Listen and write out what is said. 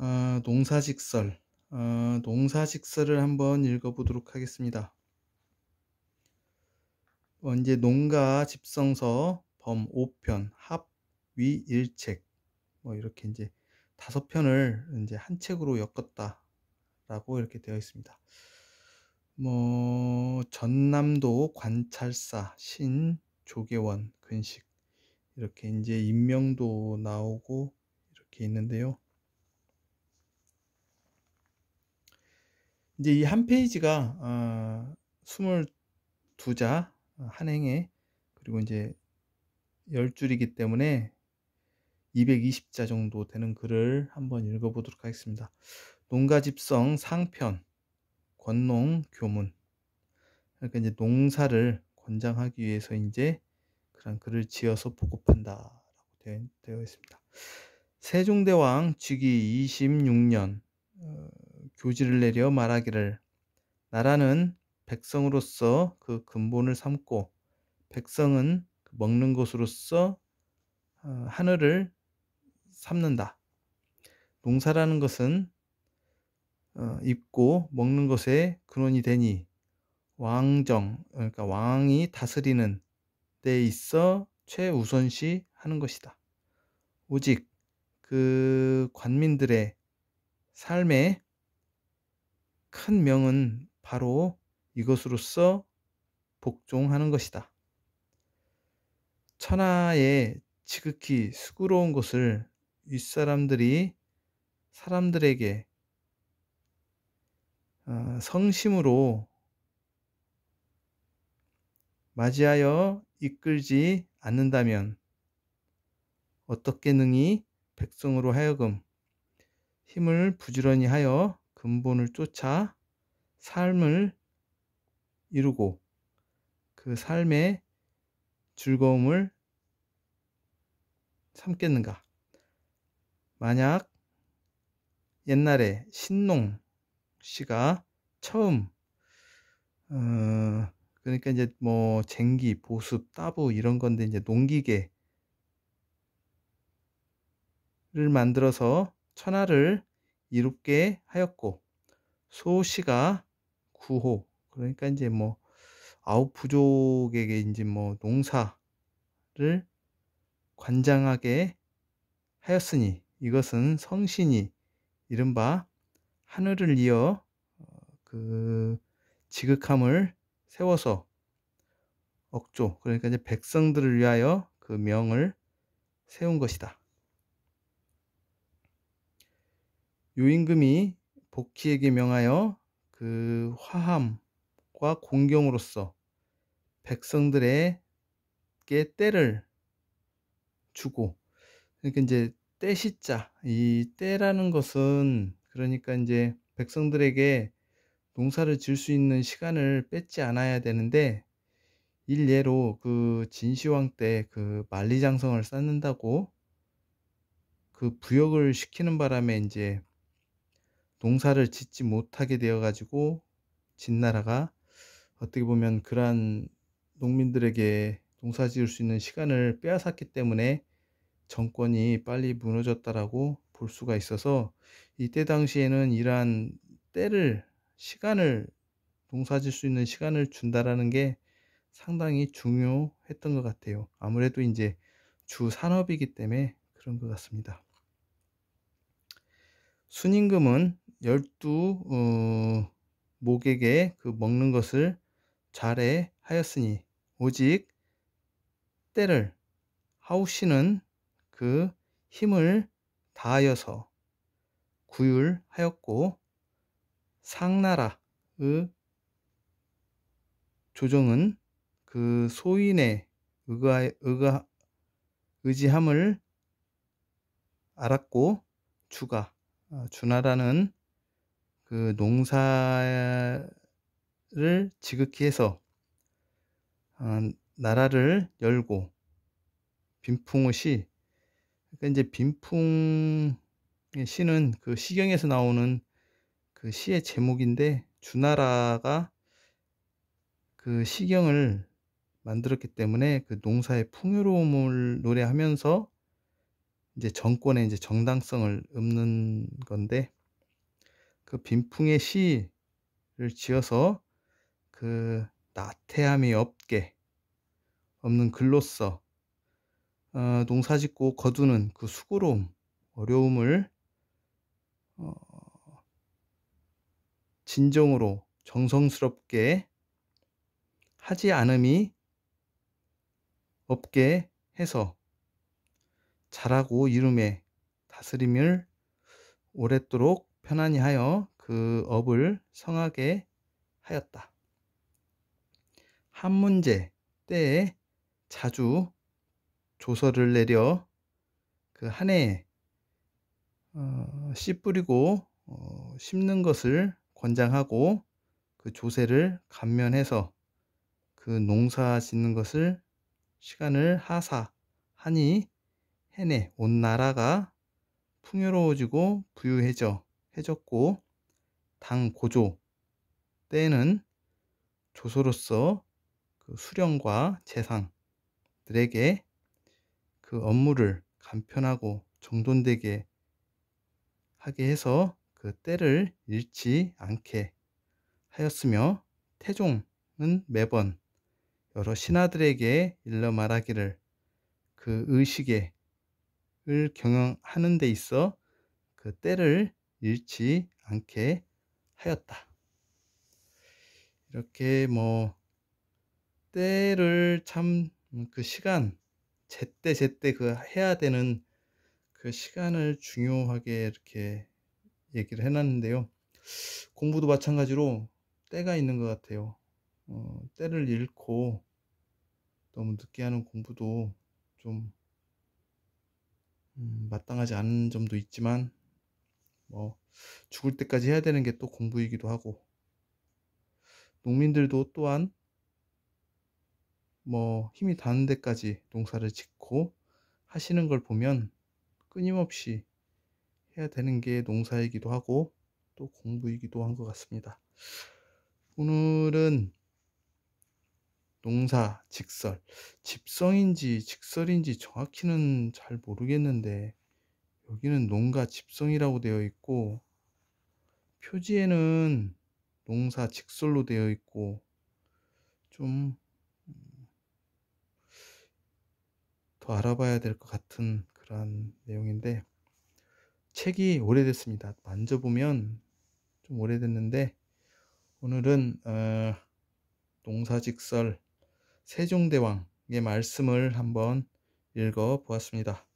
아, 농사직설 아, 농사직설을 한번 읽어보도록 하겠습니다. 어, 이제 농가 집성서 범 5편 합위 1책 뭐 이렇게 이제 다섯 편을 이제 한 책으로 엮었다 라고 이렇게 되어 있습니다. 뭐 전남도 관찰사 신 조계원 근식 이렇게 이제 임명도 나오고 이렇게 있는데요. 이제 이 한 페이지가 어, 22자 어, 한 행에 그리고 이제 10줄이기 때문에 220자 정도 되는 글을 한번 읽어보도록 하겠습니다. 농가집성 상편 권농 교문 그러니까 이제 농사를 권장하기 위해서 이제 그런 글을 지어서 보급한다라고 되어, 있습니다. 세종대왕 즉위 26년 어, 교지를 내려 말하기를 나라는 백성으로서 그 근본을 삼고 백성은 먹는 것으로서 어, 하늘을 삼는다. 농사라는 것은 어, 입고 먹는 것의 근원이 되니 왕정 그러니까 왕이 다스리는 데 있어 최우선시 하는 것이다. 오직 그 관민들의 삶에 큰 명은 바로 이것으로써 복종하는 것이다. 천하에 지극히 수그러운 것을 윗사람들이 사람들에게 어, 성심으로 맞이하여 이끌지 않는다면 어떻게 능히 백성으로 하여금 힘을 부지런히 하여 근본을 쫓아 삶을 이루고 그 삶의 즐거움을 삼겠는가? 만약 옛날에 신농 씨가 처음 어, 그러니까 이제 뭐 쟁기, 보습, 따부 이런 건데 이제 농기계를 만들어서 천하를 이롭게 하였고 소씨가 구호 그러니까 이제 뭐 아홉 부족에게 이제 뭐 농사를 관장하게 하였으니 이것은 성신이 이른바 하늘을 이어 어, 그 지극함을 세워서 억조 그러니까 이제 백성들을 위하여 그 명을 세운 것이다. 요임금이 복희에게 명하여 그 화함과 공경으로써 백성들에게 때를 주고 그러니까 이제 때시자 이 때라는 것은 그러니까 이제 백성들에게 농사를 지을 수 있는 시간을 뺏지 않아야 되는데 일례로 그 진시황 때 그 만리장성을 쌓는다고 그 부역을 시키는 바람에 이제 농사를 짓지 못하게 되어 가지고 진나라가 어떻게 보면 그러한 농민들에게 농사 지을 수 있는 시간을 빼앗았기 때문에 정권이 빨리 무너졌다라고 볼 수가 있어서 이때 당시에는 이러한 때를 시간을 농사 질수 있는 시간을 준다라는 게 상당히 중요했던 것 같아요. 아무래도 이제 주 산업이기 때문에 그런 것 같습니다. 순임금은 열두 어, 목에게 그 먹는 것을 잘해 하였으니 오직 때를 하우시는 그 힘을 다하여서 구율하였고 상나라의 조정은 그 소인의 의가, 의가, 의지함을 알았고 주가 어, 주나라는 그 농사를 지극히 해서 어, 나라를 열고 빈풍의 시 그러니까 이제 빈풍의 시는 그 시경에서 나오는 그 시의 제목인데 주나라가 그 시경을 만들었기 때문에 그 농사의 풍요로움을 노래하면서 이제 정권의 이제 정당성을 읊는 건데 그 빈풍의 시를 지어서 그 나태함이 없게 없는 글로써 어, 농사짓고 거두는 그 수고로움, 어려움을 어, 진정으로 정성스럽게 하지 않음이 없게 해서 자라고 이름에 다스림을 오랫도록 편안히 하여 그 업을 성하게 하였다. 한 문제 때에 자주 조서를 내려 그 한 해에 어, 씨 뿌리고 어, 심는 것을 권장하고 그 조세를 감면해서 그 농사 짓는 것을 시간을 하사하니 해내 온 나라가 풍요로워지고 부유해져 해졌고 당 고조 때는 조소로서 그 수령과 재상들에게 그 업무를 간편하고 정돈되게 하게 해서 그 때를 잃지 않게 하였으며 태종은 매번 여러 신하들에게 일러 말하기를 그 의식에을 경영하는 데 있어 그 때를 잃지 않게 하였다. 이렇게 뭐 때를 참 그 시간 제때 제때 그 해야 되는 그 시간을 중요하게 이렇게 얘기를 해놨는데요. 공부도 마찬가지로 때가 있는 것 같아요. 어, 때를 잃고 너무 늦게 하는 공부도 좀 음, 마땅하지 않은 점도 있지만 뭐 죽을 때까지 해야 되는 게 또 공부이기도 하고 농민들도 또한 뭐 힘이 닿는 데까지 농사를 짓고 하시는 걸 보면 끊임없이 해야 되는 게 농사이기도 하고 또 공부이기도 한 것 같습니다. 오늘은 농사, 직설, 집성인지 직설인지 정확히는 잘 모르겠는데 여기는 농가 집성이라고 되어 있고 표지에는 농사 직설로 되어 있고 좀더 음, 알아봐야 될 것 같은 그런 내용인데 책이 오래됐습니다. 만져보면 좀 오래됐는데 오늘은 어, 농사직설 세종대왕의 말씀을 한번 읽어 보았습니다.